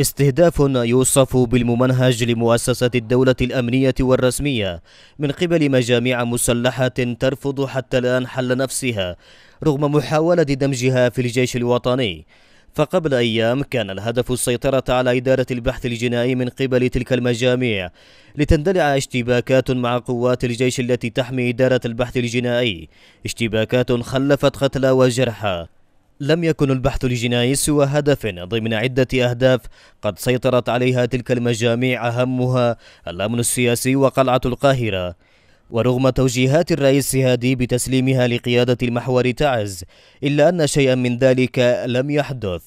استهداف يوصف بالممنهج لمؤسسة الدولة الأمنية والرسمية من قبل مجاميع مسلحة ترفض حتى الآن حل نفسها رغم محاولة دمجها في الجيش الوطني فقبل أيام كان الهدف السيطرة على إدارة البحث الجنائي من قبل تلك المجاميع لتندلع اشتباكات مع قوات الجيش التي تحمي إدارة البحث الجنائي اشتباكات خلفت قتلى وجرحى لم يكن البحث الجنائي سوى هدف ضمن عدة أهداف قد سيطرت عليها تلك المجاميع أهمها الأمن السياسي وقلعة القاهرة ورغم توجيهات الرئيس هادي بتسليمها لقيادة المحور تعز إلا أن شيئا من ذلك لم يحدث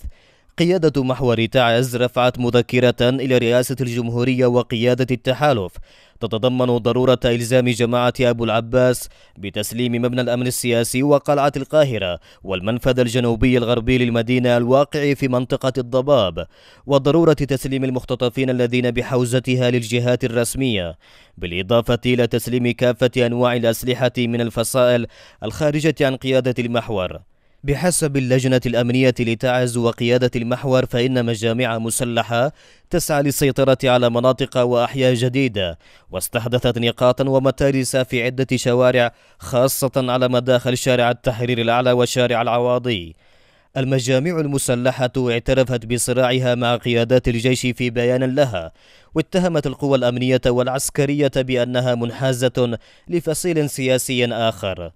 قيادة محور تعز رفعت مذكرة إلى رئاسة الجمهورية وقيادة التحالف تتضمن ضرورة إلزام جماعة أبو العباس بتسليم مبنى الأمن السياسي وقلعة القاهرة والمنفذ الجنوبي الغربي للمدينة الواقع في منطقة الضباب وضرورة تسليم المختطفين الذين بحوزتها للجهات الرسمية بالإضافة إلى تسليم كافة أنواع الأسلحة من الفصائل الخارجة عن قيادة المحور بحسب اللجنة الأمنية لتعز وقيادة المحور فإن مجاميع مسلحة تسعى للسيطرة على مناطق وأحياء جديدة واستحدثت نقاطا ومتارس في عدة شوارع خاصة على مداخل شارع التحرير الأعلى وشارع العواضي المجاميع المسلحة اعترفت بصراعها مع قيادات الجيش في بيان لها واتهمت القوى الأمنية والعسكرية بأنها منحازة لفصيل سياسي آخر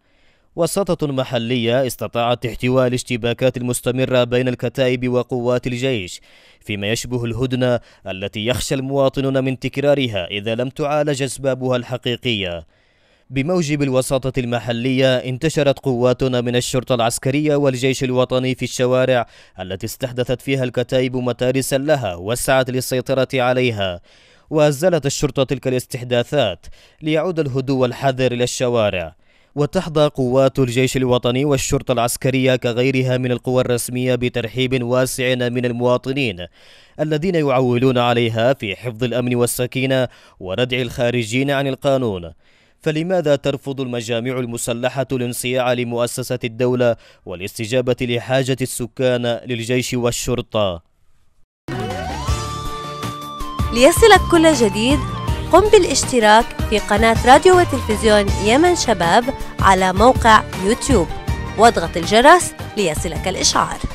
وساطة محلية استطاعت احتواء الاشتباكات المستمرة بين الكتائب وقوات الجيش فيما يشبه الهدنة التي يخشى المواطنون من تكرارها إذا لم تعالج أسبابها الحقيقية بموجب الوساطة المحلية انتشرت قواتنا من الشرطة العسكرية والجيش الوطني في الشوارع التي استحدثت فيها الكتائب متارسا لها وسعت للسيطرة عليها وأزلت الشرطة تلك الاستحداثات ليعود الهدوء والحذر إلى الشوارع وتحظى قوات الجيش الوطني والشرطة العسكرية كغيرها من القوى الرسمية بترحيب واسع من المواطنين الذين يعولون عليها في حفظ الأمن والسكينة وردع الخارجين عن القانون فلماذا ترفض المجامع المسلحة الانصياع لمؤسسة الدولة والاستجابة لحاجة السكان للجيش والشرطة؟ ليصلك كل جديد قم بالاشتراك في قناة راديو وتلفزيون يمن شباب على موقع يوتيوب واضغط الجرس ليصلك الإشعار